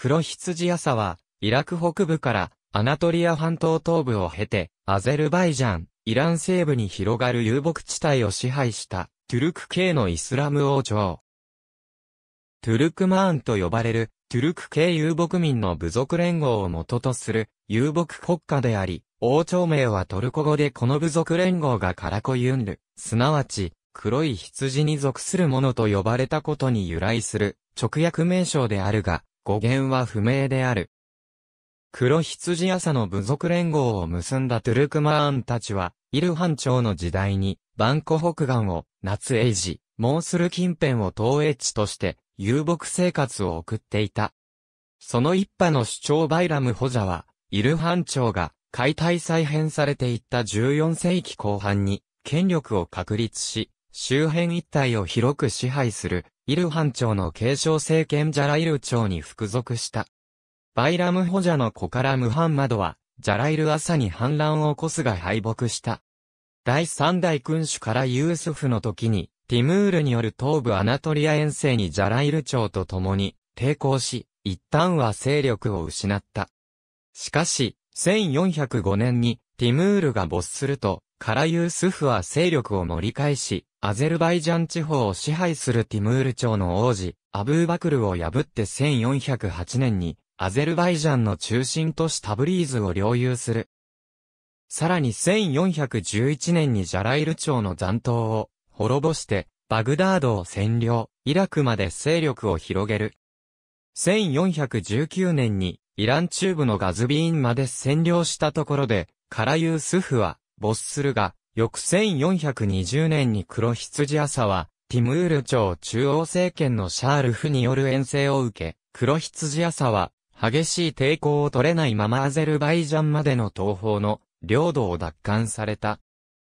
黒羊朝は、イラク北部からアナトリア半島東部を経て、アゼルバイジャン、イラン西部に広がる遊牧地帯を支配した、トゥルク系のイスラム王朝。トゥルクマーンと呼ばれる、トゥルク系遊牧民の部族連合を元とする、遊牧国家であり、王朝名はトルコ語でこの部族連合がカラコユンル、すなわち、黒い羊に属するものと呼ばれたことに由来する、直訳名称であるが、語源は不明である。黒羊朝の部族連合を結んだトゥルクマーンたちは、イルハン朝の時代に、バンコ北岸を、夏エイジ、モースル近辺を東営地として、遊牧生活を送っていた。その一派の主張バイラム・ホジャは、イルハン朝が解体再編されていった14世紀後半に、権力を確立し、周辺一帯を広く支配するイルハン朝の継承政権ジャライル朝に服属した。バイラムホジャの子からムハンマドは、ジャライル朝に反乱を起こすが敗北した。第三代君主からユースフの時に、ティムールによる東部アナトリア遠征にジャライル朝と共に抵抗し、一旦は勢力を失った。しかし、1405年にティムールが没すると、カラユースフは勢力を盛り返し、アゼルバイジャン地方を支配するティムール朝の王子、アブーバクルを破って1408年に、アゼルバイジャンの中心都市タブリーズを領有する。さらに1411年にジャライル朝の残党を滅ぼして、バグダードを占領、イラクまで勢力を広げる。1419年にイラン中部のガズビーンまで占領したところで、カラユースフは没するが、翌1420年に黒羊朝は、ティムール朝中央政権のシャールフによる遠征を受け、黒羊朝は、激しい抵抗を取れないままアゼルバイジャンまでの東方の領土を奪還された。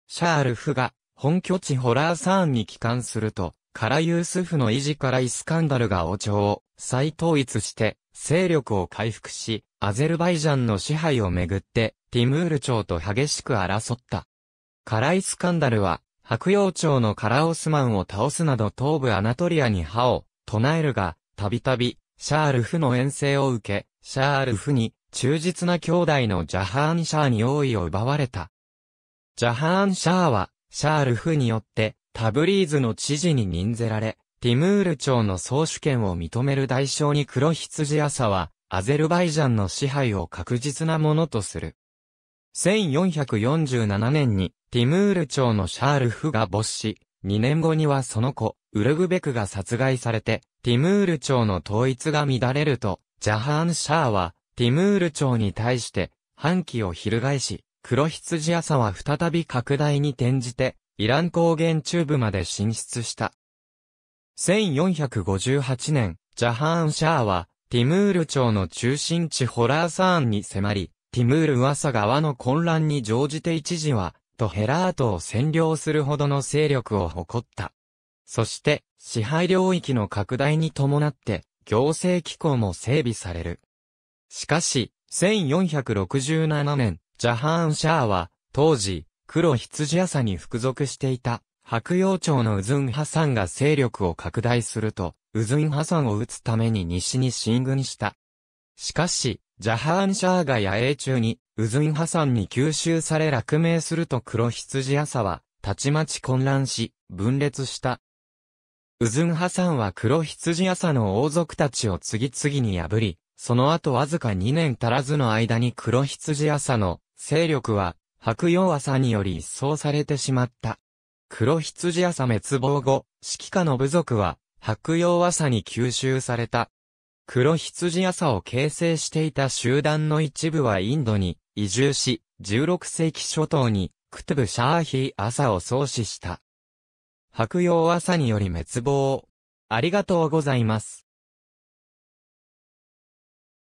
シャールフが、本拠地ホラーサーンに帰還すると、カラユースフの維持からイスカンダルが王朝を再統一して勢力を回復し、アゼルバイジャンの支配をめぐって、ティムール朝と激しく争った。カライスカンダルは、白洋朝のカラオスマンを倒すなど東部アナトリアに歯を唱えるが、たびたび、シャールフの遠征を受け、シャールフに忠実な兄弟のジャハーン・シャーに王位を奪われた。ジャハーン・シャーは、シャールフによって、タブリーズの知事に任ぜられ、ティムール朝の総主権を認める代償に黒羊朝は、アゼルバイジャンの支配を確実なものとする。1447年に、ティムール朝のシャールフが没し、2年後にはその子、ウルグベクが殺害されて、ティムール朝の統一が乱れると、ジャハーン・シャーは、ティムール朝に対して、反旗を翻し、黒羊朝は再び拡大に転じて、イラン高原中部まで進出した。1458年、ジャハーン・シャーは、ティムール朝の中心地ホラーサーンに迫り、ティムール噂側の混乱に乗じて一時は、とヘラートを占領するほどの勢力を誇った。そして、支配領域の拡大に伴って、行政機構も整備される。しかし、1467年、ジャハーン・シャーは、当時、黒羊朝に服属していた、白洋町のウズンハサンが勢力を拡大すると、ウズンハサンを撃つために西に進軍した。しかし、ジャハーンシャーが野営中に、ウズンハサンに吸収され落命すると黒羊朝は、たちまち混乱し、分裂した。ウズンハサンは黒羊朝の王族たちを次々に破り、その後わずか2年足らずの間に黒羊朝の勢力は白洋朝により一掃されてしまった。黒羊朝滅亡後、指揮下の部族は、白洋朝に吸収された。黒羊朝を形成していた集団の一部はインドに移住し、16世紀初頭にクトゥブ・シャーヒー朝を創始した。白洋朝により滅亡。ありがとうございます。